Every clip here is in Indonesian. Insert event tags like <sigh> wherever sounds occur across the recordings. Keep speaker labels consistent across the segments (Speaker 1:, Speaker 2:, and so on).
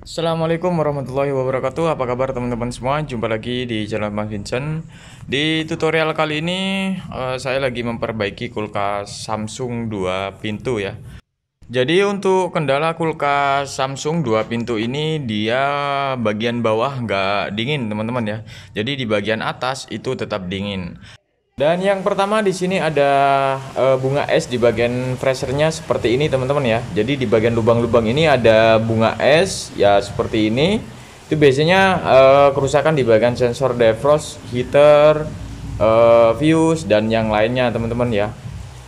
Speaker 1: Assalamualaikum warahmatullahi wabarakatuh Apa kabar teman-teman semua Jumpa lagi di channel Mas Vincent Di tutorial kali ini eh, Saya lagi memperbaiki kulkas Samsung 2 pintu ya Jadi untuk kendala kulkas Samsung 2 pintu ini Dia bagian bawah nggak dingin teman-teman ya Jadi di bagian atas itu tetap dingin dan yang pertama di sini ada e, bunga es di bagian freshernya seperti ini teman-teman ya. Jadi di bagian lubang-lubang ini ada bunga es ya seperti ini. Itu biasanya e, kerusakan di bagian sensor defrost, heater, e, fuse dan yang lainnya teman-teman ya.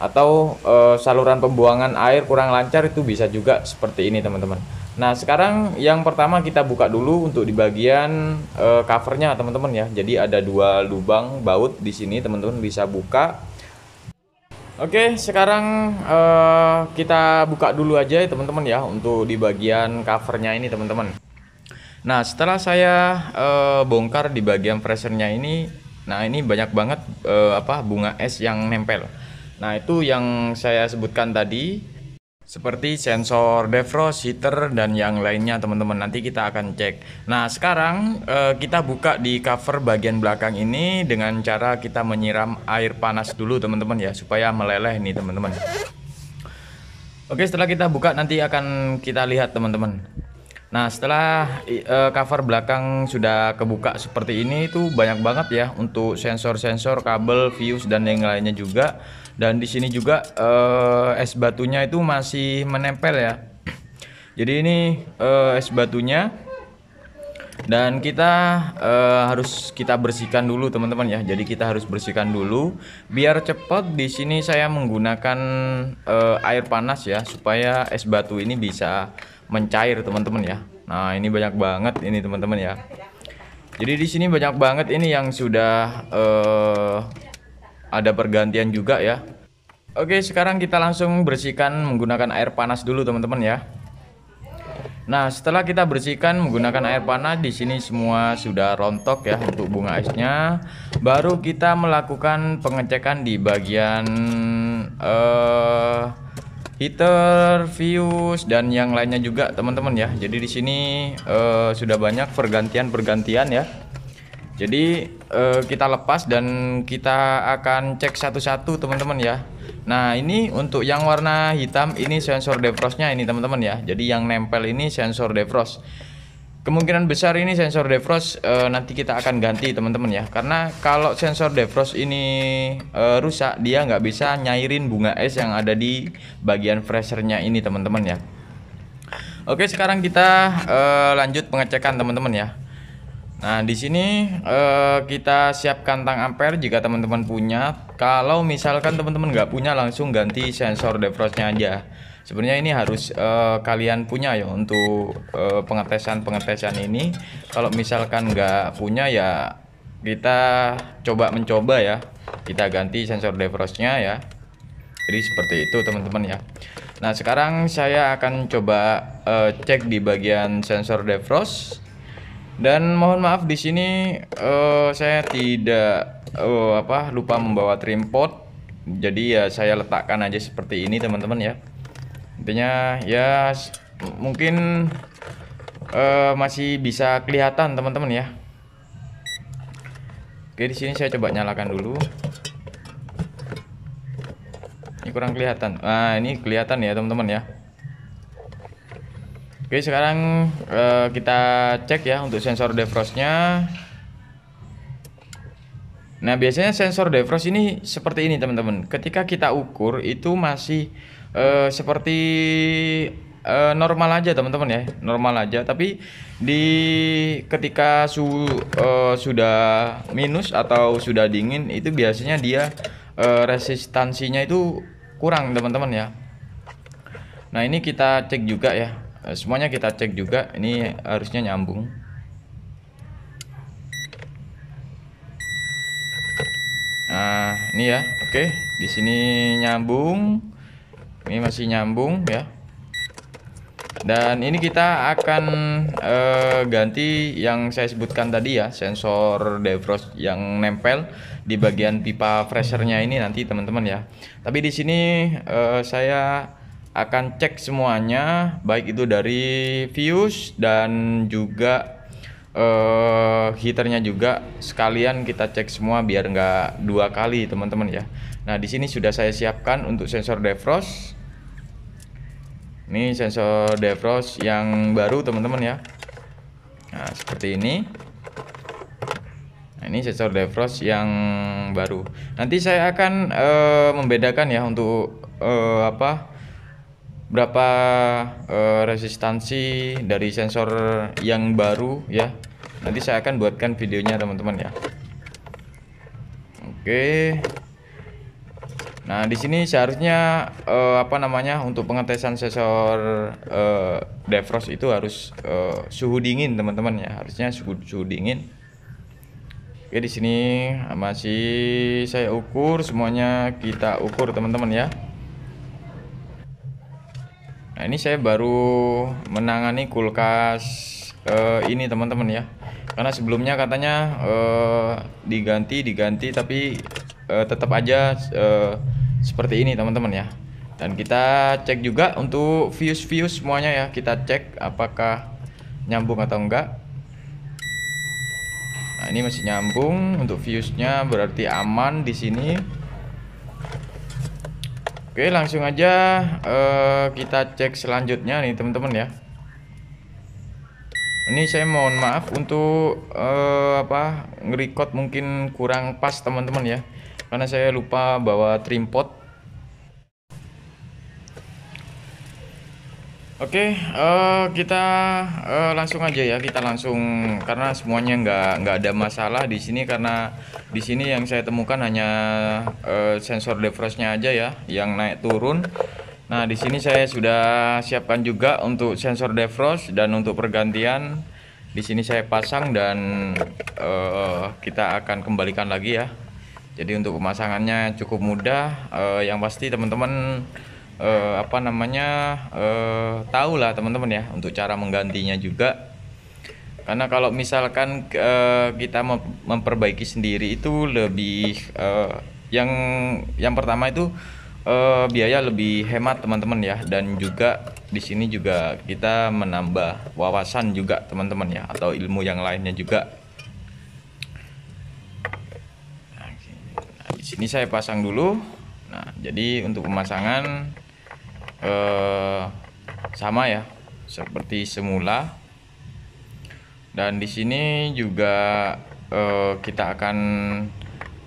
Speaker 1: Atau e, saluran pembuangan air kurang lancar itu bisa juga seperti ini teman-teman. Nah sekarang yang pertama kita buka dulu untuk di bagian uh, covernya teman-teman ya. Jadi ada dua lubang baut di sini teman-teman bisa buka. Oke sekarang uh, kita buka dulu aja ya teman-teman ya untuk di bagian covernya ini teman-teman. Nah setelah saya uh, bongkar di bagian pressernya ini, nah ini banyak banget uh, apa bunga es yang nempel. Nah itu yang saya sebutkan tadi seperti sensor defrost, heater, dan yang lainnya teman-teman nanti kita akan cek Nah sekarang eh, kita buka di cover bagian belakang ini dengan cara kita menyiram air panas dulu teman-teman ya Supaya meleleh nih teman-teman Oke setelah kita buka nanti akan kita lihat teman-teman Nah, setelah uh, cover belakang sudah kebuka seperti ini itu banyak banget ya untuk sensor-sensor, kabel, fuse dan yang lainnya juga. Dan di sini juga uh, es batunya itu masih menempel ya. <clears throat> Jadi ini uh, es batunya dan kita uh, harus kita bersihkan dulu teman-teman ya jadi kita harus bersihkan dulu biar cepat di sini saya menggunakan uh, air panas ya supaya es batu ini bisa mencair teman-teman ya nah ini banyak banget ini teman-teman ya jadi di sini banyak banget ini yang sudah uh, ada pergantian juga ya oke sekarang kita langsung bersihkan menggunakan air panas dulu teman-teman ya Nah, setelah kita bersihkan menggunakan air panas, di sini semua sudah rontok ya untuk bunga esnya. Baru kita melakukan pengecekan di bagian uh, heater, fuse dan yang lainnya juga, teman-teman ya. Jadi di sini uh, sudah banyak pergantian-pergantian ya. Jadi uh, kita lepas dan kita akan cek satu-satu, teman-teman ya. Nah ini untuk yang warna hitam ini sensor defrostnya ini teman-teman ya. Jadi yang nempel ini sensor defrost. Kemungkinan besar ini sensor defrost e, nanti kita akan ganti teman-teman ya. Karena kalau sensor defrost ini e, rusak dia nggak bisa nyairin bunga es yang ada di bagian freshernya ini teman-teman ya. Oke sekarang kita e, lanjut pengecekan teman-teman ya. Nah di sini e, kita siapkan tang ampere jika teman-teman punya kalau misalkan teman-teman nggak punya langsung ganti sensor defrostnya aja sebenarnya ini harus uh, kalian punya ya untuk uh, eh, pengetesan pengetesan ini kalau misalkan nggak punya ya kita coba mencoba ya kita ganti sensor defrostnya ya jadi seperti itu teman-teman ya nah sekarang saya akan coba uh, cek di bagian sensor defrost dan mohon maaf di sini uh, saya tidak oh, apa lupa membawa trim jadi ya saya letakkan aja seperti ini teman-teman ya intinya ya mungkin uh, masih bisa kelihatan teman-teman ya oke di sini saya coba nyalakan dulu ini kurang kelihatan nah ini kelihatan ya teman-teman ya oke sekarang uh, kita cek ya untuk sensor defrostnya Nah, biasanya sensor defrost ini seperti ini, teman-teman. Ketika kita ukur itu masih uh, seperti uh, normal aja, teman-teman ya. Normal aja, tapi di ketika su uh, sudah minus atau sudah dingin itu biasanya dia uh, resistansinya itu kurang, teman-teman ya. Nah, ini kita cek juga ya. Semuanya kita cek juga. Ini harusnya nyambung. ini ya oke okay. di sini nyambung ini masih nyambung ya dan ini kita akan uh, ganti yang saya sebutkan tadi ya sensor defrost yang nempel di bagian pipa freshernya ini nanti teman-teman ya tapi di sini uh, saya akan cek semuanya baik itu dari fuse dan juga uh, heaternya juga sekalian kita cek semua biar nggak dua kali teman-teman ya nah di sini sudah saya siapkan untuk sensor defrost ini sensor defrost yang baru teman-teman ya nah seperti ini nah, ini sensor defrost yang baru nanti saya akan uh, membedakan ya untuk uh, apa berapa uh, resistansi dari sensor yang baru ya nanti saya akan buatkan videonya teman-teman ya oke nah di sini seharusnya uh, apa namanya untuk pengetesan sensor uh, defrost itu harus uh, suhu dingin teman-teman ya harusnya suhu, suhu dingin oke di sini masih saya ukur semuanya kita ukur teman-teman ya Nah ini saya baru menangani kulkas uh, ini teman-teman ya karena sebelumnya katanya eh, diganti diganti tapi uh, tetap aja seperti ini teman-teman ya dan kita cek juga untuk views-views semuanya ya kita cek apakah nyambung atau enggak nah ini masih nyambung untuk viewsnya berarti aman di sini Oke, langsung aja uh, kita cek selanjutnya nih teman-teman ya. Ini saya mohon maaf untuk uh, apa ngerekod mungkin kurang pas teman-teman ya, karena saya lupa bawa trim Oke, okay, uh, eh, kita uh, langsung aja ya, kita langsung karena semuanya nggak nggak ada masalah di sini karena di sini yang saya temukan hanya uh, sensor defrostnya aja ya, yang naik turun. Nah di sini saya sudah siapkan juga untuk sensor defrost dan untuk pergantian di sini saya pasang dan uh, kita akan kembalikan lagi ya. Jadi untuk pemasangannya cukup mudah. Uh, yang pasti teman-teman uh, apa namanya uh, eh, tahu lah teman-teman ya untuk cara menggantinya juga karena kalau misalkan uh, kita memperbaiki sendiri itu lebih uh, yang yang pertama itu uh, biaya lebih hemat teman-teman ya dan juga di sini juga kita menambah wawasan juga teman-teman ya atau ilmu yang lainnya juga nah, di sini saya pasang dulu nah jadi untuk pemasangan eh, sama ya seperti semula dan di sini juga eh, kita akan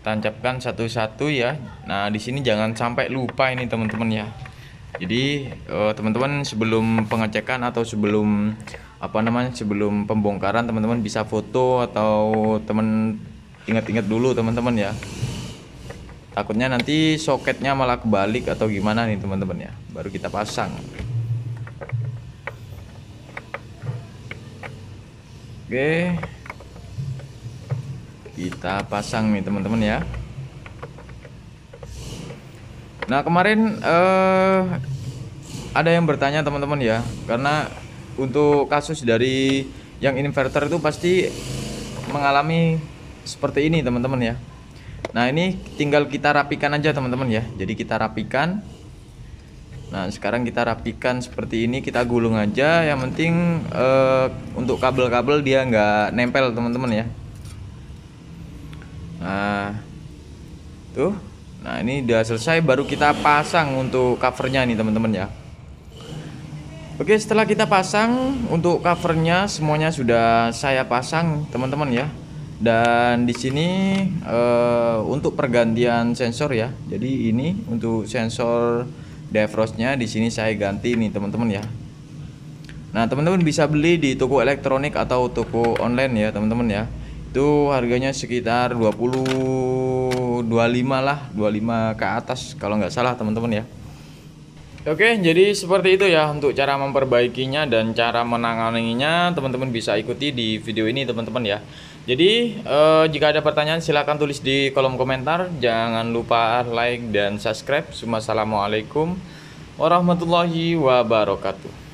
Speaker 1: tancapkan satu-satu ya nah di sini jangan sampai lupa ini teman-teman ya jadi eh, teman-teman eh, sebelum pengecekan atau sebelum apa namanya sebelum pembongkaran teman-teman bisa foto atau teman ingat-ingat dulu teman-teman ya takutnya nanti soketnya malah kebalik atau gimana nih teman-teman ya baru kita pasang oke kita pasang nih teman-teman ya nah kemarin eh, ada yang bertanya teman-teman ya karena untuk kasus dari yang inverter itu pasti mengalami seperti ini teman-teman ya Nah ini tinggal kita rapikan aja teman-teman ya. Jadi kita rapikan. Nah sekarang kita rapikan seperti ini. Kita gulung aja. Yang penting eh, untuk kabel-kabel dia nggak nempel teman-teman ya. Nah tuh. Nah ini udah selesai. Baru kita pasang untuk covernya nih teman-teman ya. Oke setelah kita pasang untuk covernya semuanya sudah saya pasang teman-teman ya dan di sini uh, untuk pergantian sensor ya. Jadi ini untuk sensor defrostnya di sini saya ganti nih teman-teman ya. Nah teman-teman bisa beli di toko elektronik atau toko online ya teman-teman ya. Itu harganya sekitar 20 25 lah 25 ke atas kalau nggak salah teman-teman ya Oke, jadi seperti itu ya untuk cara memperbaikinya dan cara menanganinya. Teman-teman bisa ikuti di video ini, teman-teman ya. Jadi, eh, jika ada pertanyaan silahkan tulis di kolom komentar. Jangan lupa like dan subscribe. Assalamualaikum warahmatullahi wabarakatuh.